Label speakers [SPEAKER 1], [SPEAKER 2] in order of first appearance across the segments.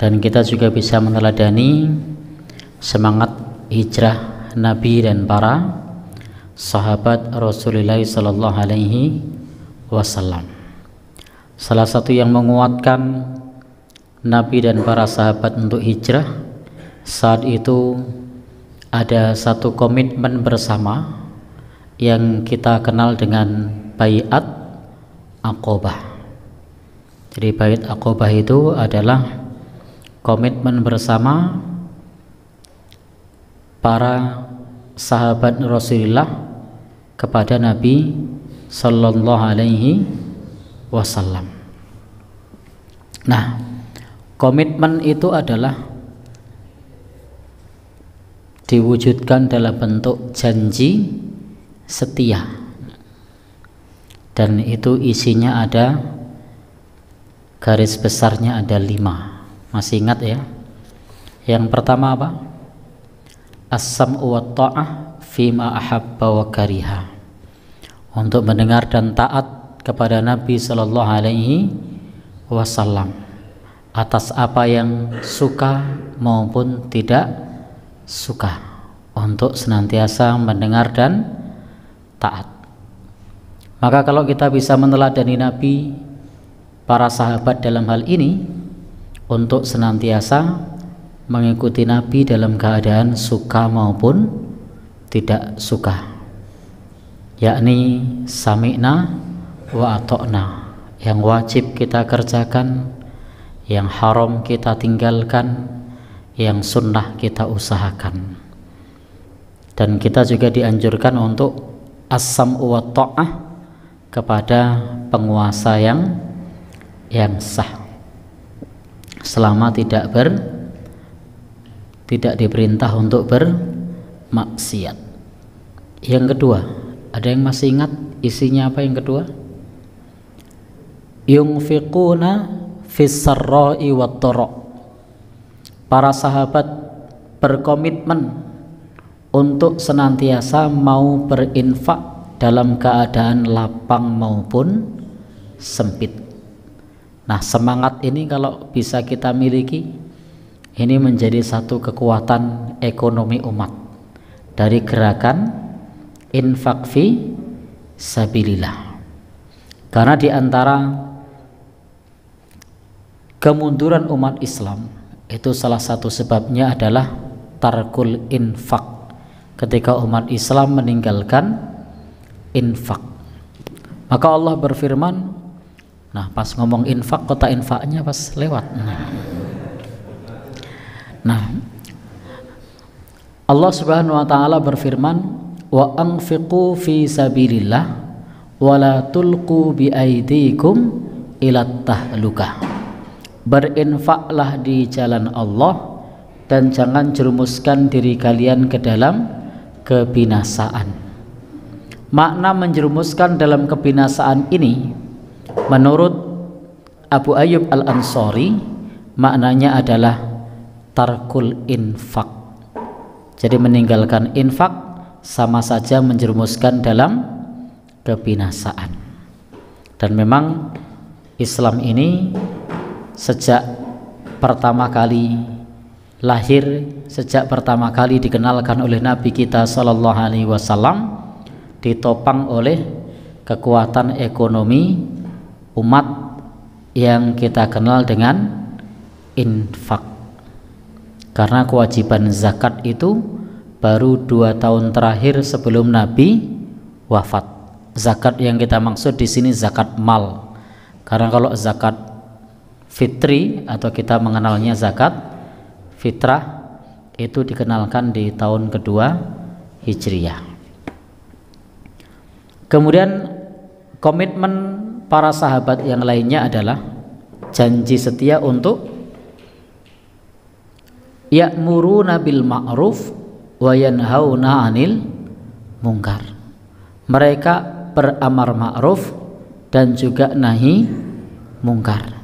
[SPEAKER 1] dan kita juga bisa meneladani semangat hijrah Nabi dan para sahabat Rasulullah Sallallahu Alaihi Wasallam. Salah satu yang menguatkan Nabi dan para sahabat untuk hijrah saat itu ada satu komitmen bersama yang kita kenal dengan bayat akobah. Jadi bayat akobah itu adalah komitmen bersama para sahabat Rasulullah kepada Nabi Sallallahu Alaihi Wasallam. Nah, komitmen itu adalah diwujudkan dalam bentuk janji setia dan itu isinya ada garis besarnya ada lima masih ingat ya? Yang pertama apa? asam wa ta'ah fima ahabba wa kariha. Untuk mendengar dan taat kepada Nabi sallallahu alaihi wasallam atas apa yang suka maupun tidak suka untuk senantiasa mendengar dan taat. Maka kalau kita bisa meneladani Nabi para sahabat dalam hal ini, untuk senantiasa mengikuti Nabi dalam keadaan suka maupun tidak suka yakni samikna wa atokna yang wajib kita kerjakan yang haram kita tinggalkan yang sunnah kita usahakan dan kita juga dianjurkan untuk asam as wa ta'ah kepada penguasa yang yang sah selama tidak ber tidak diperintah untuk bermaksiat. Yang kedua, ada yang masih ingat isinya apa yang kedua? Yungfiquna fis Para sahabat berkomitmen untuk senantiasa mau berinfak dalam keadaan lapang maupun sempit. Nah, semangat ini kalau bisa kita miliki, ini menjadi satu kekuatan ekonomi umat dari gerakan infak fi sabilillah. Karena di antara kemunduran umat Islam itu salah satu sebabnya adalah tarkul infak. Ketika umat Islam meninggalkan infak. Maka Allah berfirman, Nah pas ngomong infak kota infaknya pas lewat. Nah, nah Allah Subhanahu wa taala berfirman wa anfiqu fi sabilillah wa la tulqu bi aidikum ila tahluka." Berinfaklah di jalan Allah dan jangan jerumuskan diri kalian ke dalam kebinasaan. Makna menjerumuskan dalam kebinasaan ini Menurut Abu Ayyub Al-Ansari maknanya adalah tarkul infak. Jadi meninggalkan infak sama saja menjerumuskan dalam kebinasaan. Dan memang Islam ini sejak pertama kali lahir, sejak pertama kali dikenalkan oleh Nabi kita Shallallahu Alaihi Wasallam, ditopang oleh kekuatan ekonomi umat yang kita kenal dengan infak karena kewajiban zakat itu baru dua tahun terakhir sebelum Nabi wafat zakat yang kita maksud di sini zakat mal karena kalau zakat fitri atau kita mengenalnya zakat fitrah itu dikenalkan di tahun kedua Hijriah kemudian komitmen para sahabat yang lainnya adalah janji setia untuk ya'muruna bil ma'ruf wa yanhauna 'anil mungkar. Mereka beramar ma'ruf dan juga nahi mungkar.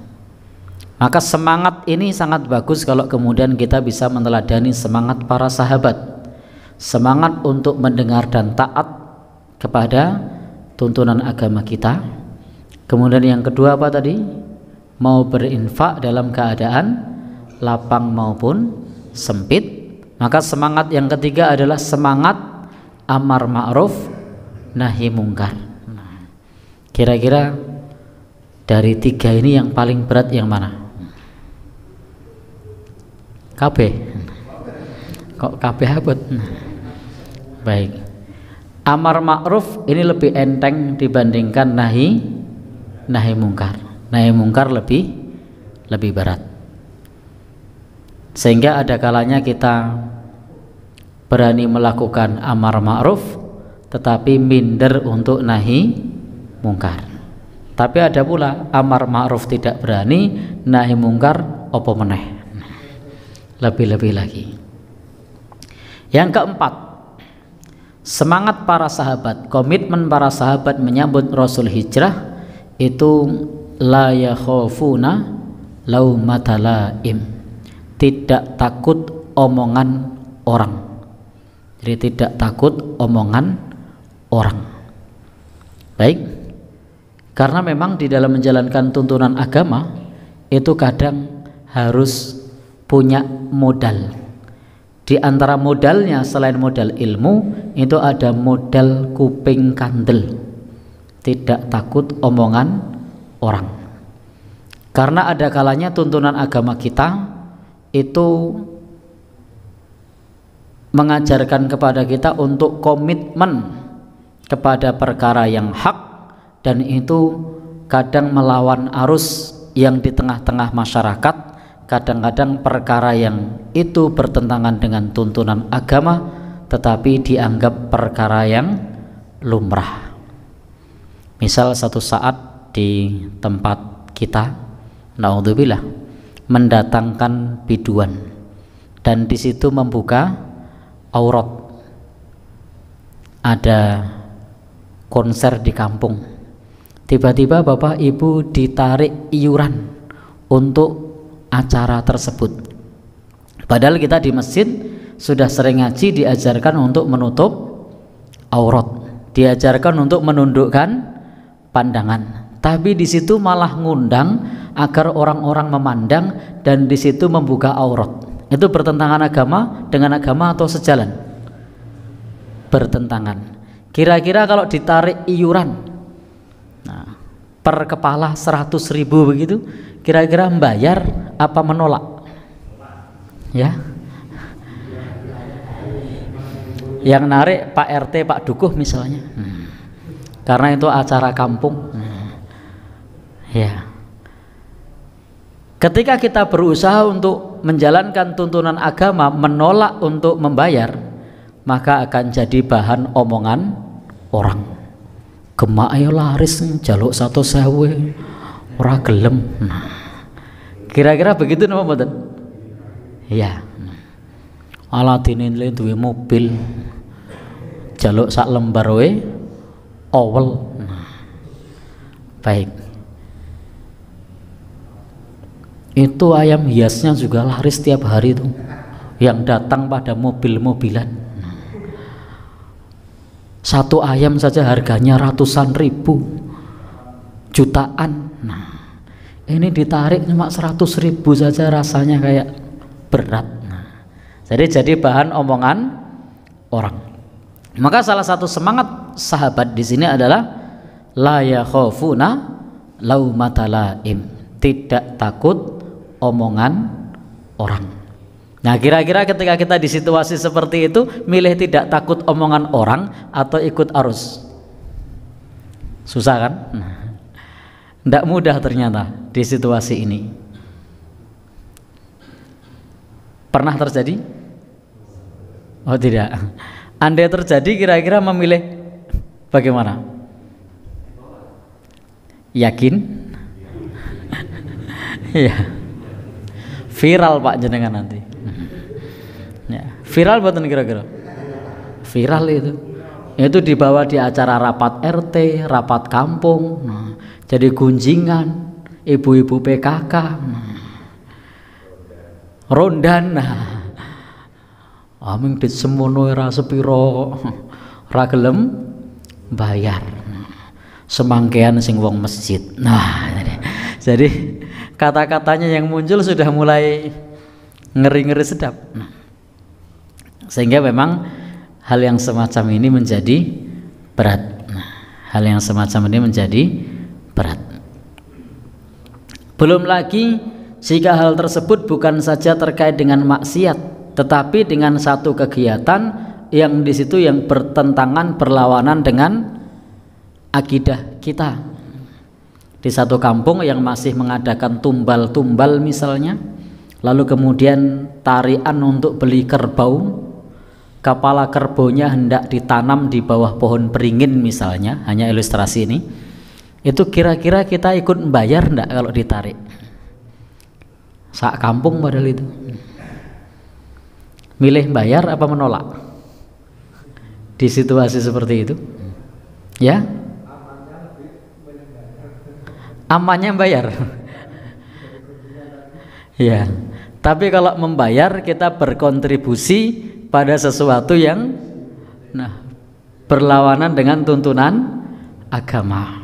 [SPEAKER 1] Maka semangat ini sangat bagus kalau kemudian kita bisa meneladani semangat para sahabat. Semangat untuk mendengar dan taat kepada tuntunan agama kita Kemudian yang kedua apa tadi? Mau berinfak dalam keadaan lapang maupun sempit. Maka semangat yang ketiga adalah semangat amar ma'ruf nahi mungkar. Nah, kira-kira dari tiga ini yang paling berat yang mana? KB. Kok KB habut? Nah, baik. Amar ma'ruf ini lebih enteng dibandingkan nahi nahi mungkar nahi mungkar lebih lebih berat sehingga ada kalanya kita berani melakukan amar ma'ruf tetapi minder untuk nahi mungkar tapi ada pula amar ma'ruf tidak berani nahi mungkar opo meneh lebih-lebih lagi yang keempat semangat para sahabat, komitmen para sahabat menyambut Rasul Hijrah itu la yakhafuna lau matalaim tidak takut omongan orang jadi tidak takut omongan orang baik karena memang di dalam menjalankan tuntunan agama itu kadang harus punya modal di antara modalnya selain modal ilmu itu ada modal kuping kandel tidak takut omongan orang. Karena ada kalanya tuntunan agama kita itu mengajarkan kepada kita untuk komitmen kepada perkara yang hak dan itu kadang melawan arus yang di tengah-tengah masyarakat kadang-kadang perkara yang itu bertentangan dengan tuntunan agama tetapi dianggap perkara yang lumrah misal satu saat di tempat kita naudzubillah mendatangkan biduan dan di situ membuka aurat ada konser di kampung tiba-tiba bapak ibu ditarik iuran untuk acara tersebut padahal kita di masjid sudah sering ngaji diajarkan untuk menutup aurat diajarkan untuk menundukkan pandangan. Tapi di situ malah ngundang agar orang-orang memandang dan di situ membuka aurat. Itu bertentangan agama dengan agama atau sejalan? Bertentangan. Kira-kira kalau ditarik iuran nah, per kepala seratus ribu begitu, kira-kira membayar apa menolak? Ya. Yang narik Pak RT, Pak Dukuh misalnya karena itu acara kampung ya ketika kita berusaha untuk menjalankan tuntunan agama menolak untuk membayar maka akan jadi bahan omongan orang gemak ayo laris jaluk satu sewe ora gelem nah. kira-kira begitu nama mboten ya alatine duwe mobil jaluk sak lembar we awal nah, baik itu ayam hiasnya juga laris setiap hari itu yang datang pada mobil-mobilan satu ayam saja harganya ratusan ribu jutaan nah ini ditarik cuma seratus ribu saja rasanya kayak berat nah, jadi jadi bahan omongan orang maka salah satu semangat sahabat di sini adalah la yakhafuna laumata tidak takut omongan orang. Nah, kira-kira ketika kita di situasi seperti itu, milih tidak takut omongan orang atau ikut arus. Susah kan? Tidak nah, mudah ternyata di situasi ini. Pernah terjadi? Oh tidak. Andai terjadi kira-kira memilih Bagaimana? Yakin? Iya. Viral Pak jenengan nanti. ya. Viral buatan kira-kira. Viral itu. Itu dibawa di acara rapat RT, rapat kampung. Nah, jadi gunjingan ibu-ibu PKK. Nah. Rondan. Nah. Aming dit semono era sepiro. Ra bayar semangkean sing wong masjid nah jadi kata-katanya yang muncul sudah mulai ngeri-ngeri sedap nah, sehingga memang hal yang semacam ini menjadi berat nah, hal yang semacam ini menjadi berat belum lagi jika hal tersebut bukan saja terkait dengan maksiat tetapi dengan satu kegiatan yang di situ yang bertentangan berlawanan dengan akidah kita di satu kampung yang masih mengadakan tumbal-tumbal misalnya lalu kemudian tarian untuk beli kerbau kepala kerbonya hendak ditanam di bawah pohon beringin misalnya hanya ilustrasi ini itu kira-kira kita ikut membayar enggak kalau ditarik saat kampung padahal itu milih bayar apa menolak di situasi seperti itu? Ya? Amannya bayar. ya. Tapi kalau membayar kita berkontribusi pada sesuatu yang nah berlawanan dengan tuntunan agama.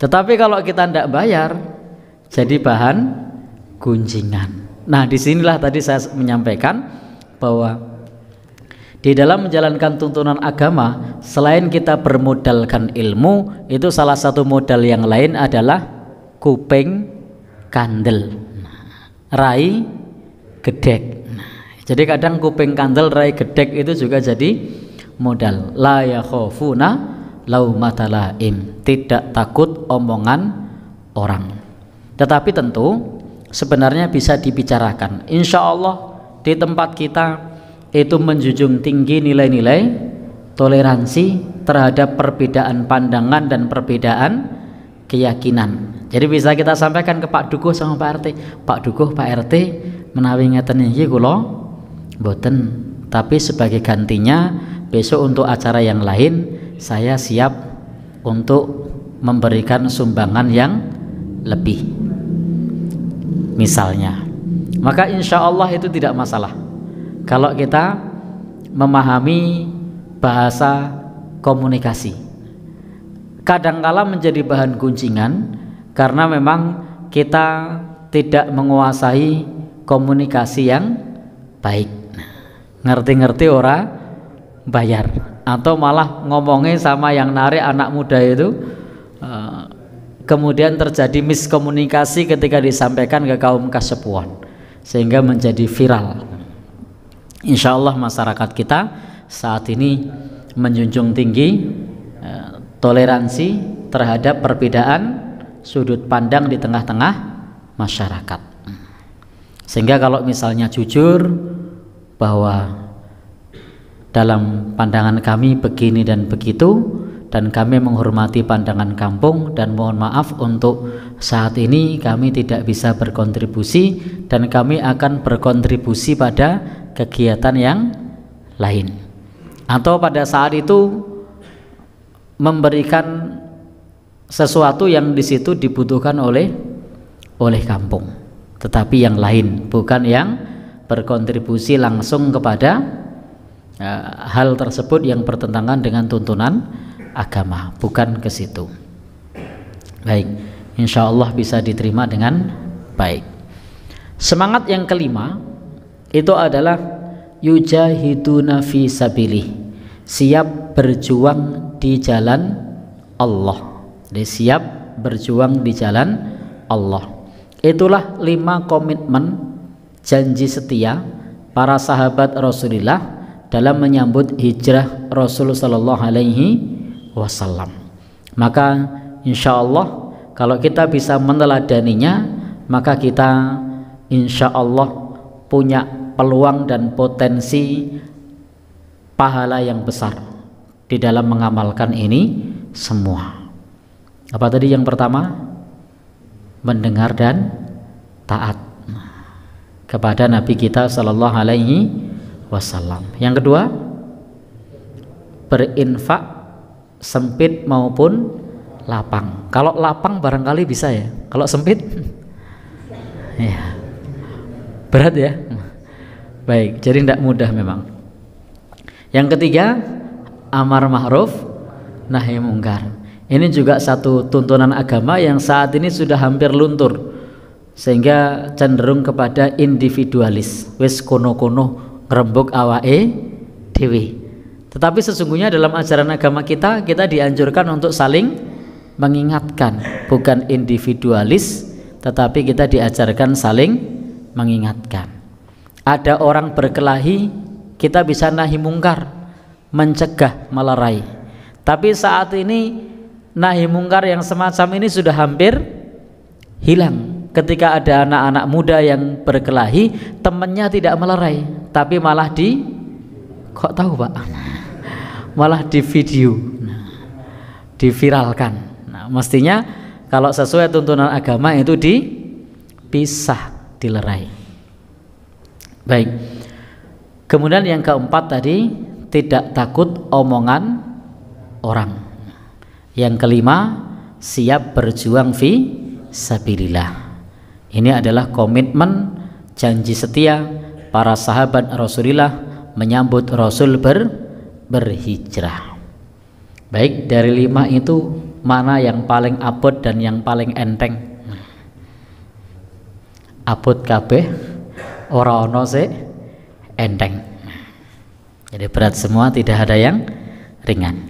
[SPEAKER 1] Tetapi kalau kita tidak bayar jadi bahan gunjingan. Nah, disinilah tadi saya menyampaikan bahwa di dalam menjalankan tuntunan agama, selain kita bermodalkan ilmu, itu salah satu modal yang lain adalah kuping kandel, nah, rai gedek. Nah, jadi kadang kuping kandel, rai gedek itu juga jadi modal. La lau matalaim. tidak takut omongan orang. Tetapi tentu sebenarnya bisa dibicarakan. Insya Allah di tempat kita itu menjunjung tinggi nilai-nilai toleransi terhadap perbedaan pandangan dan perbedaan keyakinan. Jadi bisa kita sampaikan ke Pak Dukuh sama Pak RT. Pak Dukuh, Pak RT menawi ngeten iki kula boten, tapi sebagai gantinya besok untuk acara yang lain saya siap untuk memberikan sumbangan yang lebih. Misalnya. Maka insya Allah itu tidak masalah kalau kita memahami bahasa komunikasi kadangkala menjadi bahan kuncingan karena memang kita tidak menguasai komunikasi yang baik ngerti-ngerti ora bayar atau malah ngomongin sama yang narik anak muda itu eh, kemudian terjadi miskomunikasi ketika disampaikan ke kaum kasepuan sehingga menjadi viral Insya Allah masyarakat kita saat ini menjunjung tinggi eh, toleransi terhadap perbedaan sudut pandang di tengah-tengah masyarakat. Sehingga kalau misalnya jujur bahwa dalam pandangan kami begini dan begitu dan kami menghormati pandangan kampung dan mohon maaf untuk saat ini kami tidak bisa berkontribusi dan kami akan berkontribusi pada kegiatan yang lain atau pada saat itu memberikan sesuatu yang di situ dibutuhkan oleh oleh kampung tetapi yang lain bukan yang berkontribusi langsung kepada uh, hal tersebut yang bertentangan dengan tuntunan agama bukan ke situ baik insya Allah bisa diterima dengan baik semangat yang kelima itu adalah yujahiduna fi sabili siap berjuang di jalan Allah jadi siap berjuang di jalan Allah itulah lima komitmen janji setia para sahabat Rasulullah dalam menyambut hijrah Rasulullah Shallallahu Alaihi Wasallam maka insya Allah kalau kita bisa meneladaninya maka kita insya Allah punya peluang dan potensi pahala yang besar di dalam mengamalkan ini semua. Apa tadi yang pertama? Mendengar dan taat kepada Nabi kita Shallallahu Alaihi Wasallam. Yang kedua, berinfak sempit maupun lapang. Kalau lapang barangkali bisa ya. Kalau sempit, ya Berat ya? Baik, jadi tidak mudah memang. Yang ketiga, amar ma'ruf nahi mungkar. Ini juga satu tuntunan agama yang saat ini sudah hampir luntur sehingga cenderung kepada individualis. Wis kono-kono ngrembug awae dewi. Tetapi sesungguhnya dalam ajaran agama kita kita dianjurkan untuk saling mengingatkan, bukan individualis, tetapi kita diajarkan saling mengingatkan. Ada orang berkelahi, kita bisa nahi mungkar, mencegah melerai. Tapi saat ini nahi mungkar yang semacam ini sudah hampir hilang. Ketika ada anak-anak muda yang berkelahi, temannya tidak melerai, tapi malah di kok tahu Pak? Malah di video. Nah, diviralkan. Nah, mestinya kalau sesuai tuntunan agama itu dipisah dilerai. Baik. Kemudian yang keempat tadi tidak takut omongan orang. Yang kelima siap berjuang fi sabilillah. Ini adalah komitmen janji setia para sahabat Rasulullah menyambut Rasul ber, berhijrah. Baik, dari lima itu mana yang paling abot dan yang paling enteng? abot kabeh ora ana sik enteng. Jadi berat semua tidak ada yang ringan.